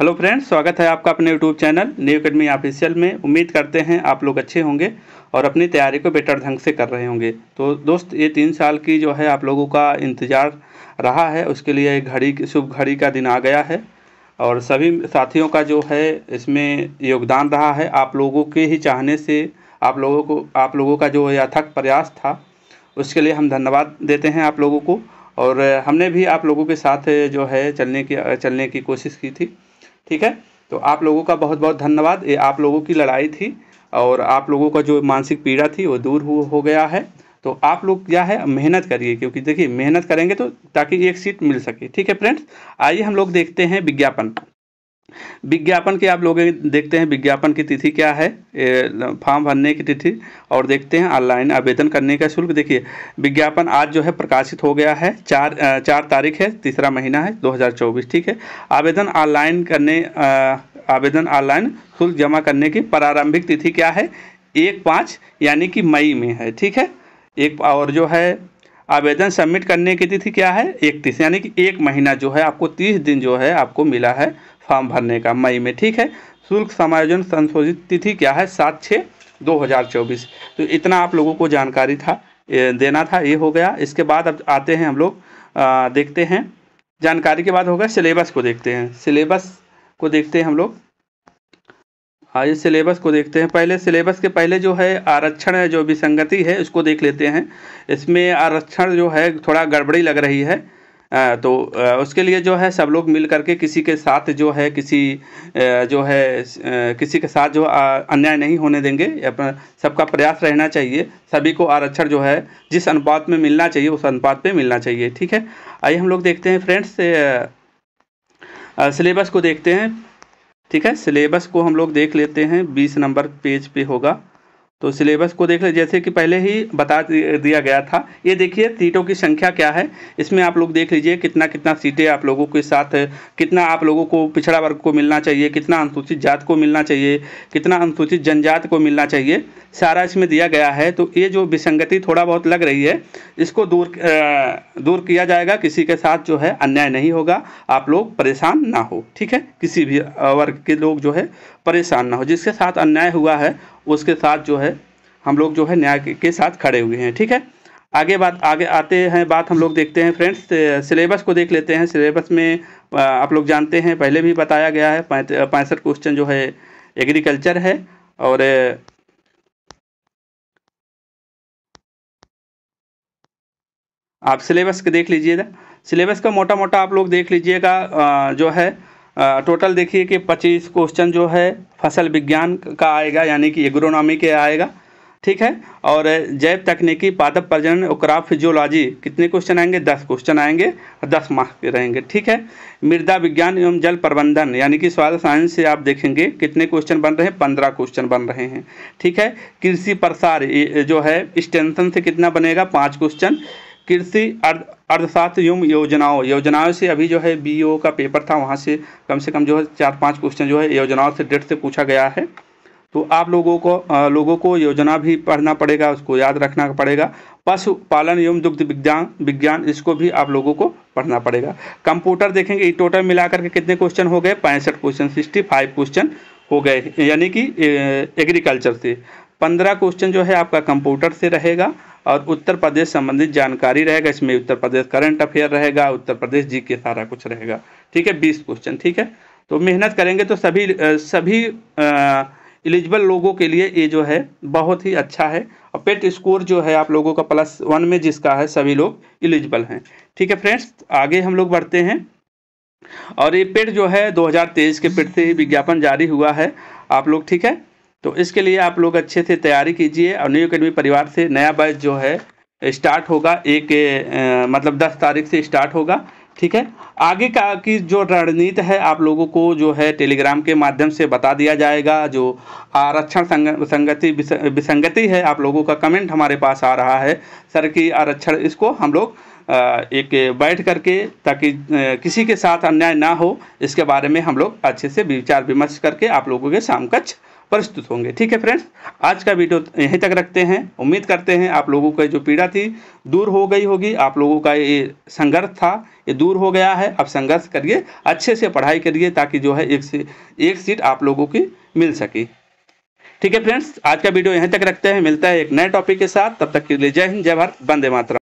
hello friends स्वागत है आपका अपने YouTube channel new academy official में उम्मीद करते हैं आप लोग अच्छे होंगे और अपनी तैयारी को बेटर ढंग से कर रहे होंगे तो दोस्त ये तीन साल की जो है आप लोगों का इंतज़ार रहा है उसके लिए घड़ी शुभ घड़ी का दिन आ गया है और सभी साथियों का जो है इसमें योगदान रहा है आप लोगों के ही चाहने से आप लोगों को आप लोगों का जो यथक प्रयास था उसके लिए हम धन्यवाद देते हैं आप लोगों को और हमने भी आप लोगों के साथ जो है चलने की चलने की कोशिश की थी ठीक है तो आप लोगों का बहुत बहुत धन्यवाद ये आप लोगों की लड़ाई थी और आप लोगों का जो मानसिक पीड़ा थी वो दूर हो, गया है तो आप लोग क्या है मेहनत करिए क्योंकि देखिए मेहनत करेंगे तो ताकि एक सीट मिल सके ठीक है फ्रेंड्स आइए हम लोग देखते हैं विज्ञापन विज्ञापन के आप लोग देखते हैं विज्ञापन की तिथि क्या है फॉर्म भरने की तिथि और देखते हैं ऑनलाइन आवेदन करने का शुल्क देखिए विज्ञापन आज जो है प्रकाशित हो गया है चार चार तारीख है तीसरा महीना है 2024 ठीक है आवेदन ऑनलाइन करने आवेदन ऑनलाइन शुल्क जमा करने की प्रारंभिक तिथि क्या है एक पाँच यानी कि मई में है ठीक है एक और जो है आवेदन सबमिट करने की तिथि क्या है इकतीस यानी कि एक महीना जो है आपको तीस दिन जो है आपको मिला है फॉर्म भरने का मई में ठीक है शुल्क समायोजन संशोधित तिथि क्या है सात छः दो हज़ार चौबीस तो इतना आप लोगों को जानकारी था देना था ये हो गया इसके बाद अब आते हैं हम लोग देखते हैं जानकारी के बाद होगा सिलेबस को देखते हैं सिलेबस को देखते हैं हम लोग हाँ ये सिलेबस को देखते हैं पहले सिलेबस के पहले जो है आरक्षण जो विसंगति है उसको देख लेते हैं इसमें आरक्षण जो है थोड़ा गड़बड़ी लग रही है तो उसके लिए जो है सब लोग मिल करके किसी के साथ जो है किसी जो है किसी के साथ जो अन्याय नहीं होने देंगे अपना सबका प्रयास रहना चाहिए सभी को आरक्षण जो है जिस अनुपात में मिलना चाहिए उस अनुपात पे मिलना चाहिए ठीक है आइए हम लोग देखते हैं फ्रेंड्स सिलेबस को देखते हैं ठीक है सिलेबस को हम लोग देख लेते हैं बीस नंबर पेज पे होगा तो सिलेबस को देख ले जैसे कि पहले ही बता दिया गया था ये देखिए सीटों की संख्या क्या है इसमें आप लोग देख लीजिए कितना कितना सीटें आप लोगों के साथ कितना आप लोगों को पिछड़ा वर्ग को मिलना चाहिए कितना अनुसूचित जात को मिलना चाहिए कितना अनुसूचित जनजात को मिलना चाहिए सारा इसमें दिया गया है तो ये जो विसंगति थोड़ा बहुत लग रही है इसको दूर दूर किया जाएगा किसी के साथ जो है अन्याय नहीं होगा आप लोग परेशान ना हो ठीक है किसी भी वर्ग के लोग जो है परेशान ना हो जिसके साथ अन्याय हुआ है उसके साथ जो है हम लोग जो है न्याय के साथ खड़े हुए हैं ठीक है आगे बात आगे आते हैं बात हम लोग देखते हैं फ्रेंड्स सिलेबस को देख लेते हैं सिलेबस में आप लोग जानते हैं पहले भी बताया गया है पैंसठ क्वेश्चन जो है एग्रीकल्चर है और आप सिलेबस देख लीजिएगा सिलेबस का मोटा मोटा आप लोग देख लीजिएगा जो है टोटल देखिए कि पच्चीस क्वेश्चन जो है फसल विज्ञान का आएगा यानी कि एग्रोनॉमी के आएगा ठीक है और जैव तकनीकी पादप प्रजनन और क्रॉप फिजियोलॉजी कितने क्वेश्चन आएंगे दस क्वेश्चन आएंगे और दस मार्क्स के रहेंगे ठीक है मृदा विज्ञान एवं जल प्रबंधन यानी कि स्वास्थ्य साइंस से आप देखेंगे कितने क्वेश्चन बन रहे हैं पंद्रह क्वेश्चन बन रहे हैं ठीक है कृषि प्रसार जो है इस टेंशन से कितना बनेगा पाँच क्वेश्चन कृषि अर्थ अर्थशास्त्र एवं योजनाओं योजनाओं से अभी जो है बी e का पेपर था वहाँ से कम से कम जो है चार पाँच क्वेश्चन जो है योजनाओं से डेट से पूछा गया है तो आप लोगों को आ, लोगों को योजना भी पढ़ना पड़ेगा उसको याद रखना पड़ेगा पशु पालन एवं दुग्ध विज्ञान विज्ञान इसको भी आप लोगों को पढ़ना पड़ेगा कंप्यूटर देखेंगे टोटल मिलाकर के कितने क्वेश्चन हो गए पैंसठ क्वेश्चन सिक्सटी फाइव क्वेश्चन हो गए यानी कि एग्रीकल्चर से पंद्रह क्वेश्चन जो है आपका कंप्यूटर से रहेगा और उत्तर प्रदेश संबंधित जानकारी रहेगा इसमें उत्तर प्रदेश करंट अफेयर रहेगा उत्तर प्रदेश जी के सारा कुछ रहेगा ठीक है बीस क्वेश्चन ठीक है तो मेहनत करेंगे तो सभी सभी एलिजिबल लोगों के लिए ये जो है बहुत ही अच्छा है और पेट स्कोर जो है आप लोगों का प्लस वन में जिसका है सभी लोग एलिजिबल हैं ठीक है फ्रेंड्स आगे हम लोग बढ़ते हैं और ये पेट जो है 2023 के पेट से ही विज्ञापन जारी हुआ है आप लोग ठीक है तो इसके लिए आप लोग अच्छे से तैयारी कीजिए और न्यू अकेडमी परिवार से नया बैच जो है स्टार्ट होगा एक ए, मतलब दस तारीख से स्टार्ट होगा ठीक है आगे का की जो रणनीति है आप लोगों को जो है टेलीग्राम के माध्यम से बता दिया जाएगा जो आरक्षण संग, संगति विसंगति है आप लोगों का कमेंट हमारे पास आ रहा है सर कि आरक्षण इसको हम लोग एक बैठ करके ताकि किसी के साथ अन्याय ना हो इसके बारे में हम लोग अच्छे से विचार विमर्श करके आप लोगों के सामकक्ष प्रस्तुत होंगे ठीक है फ्रेंड्स आज का वीडियो यहीं तक रखते हैं उम्मीद करते हैं आप लोगों का जो पीड़ा थी दूर हो गई होगी आप लोगों का ये संघर्ष था ये दूर हो गया है अब संघर्ष करिए अच्छे से पढ़ाई करिए ताकि जो है एक से एक सीट आप लोगों की मिल सके ठीक है फ्रेंड्स आज का वीडियो यहीं तक रखते हैं मिलता है एक नए टॉपिक के साथ तब तक के लिए जय हिंद जय भारत वंदे मातरम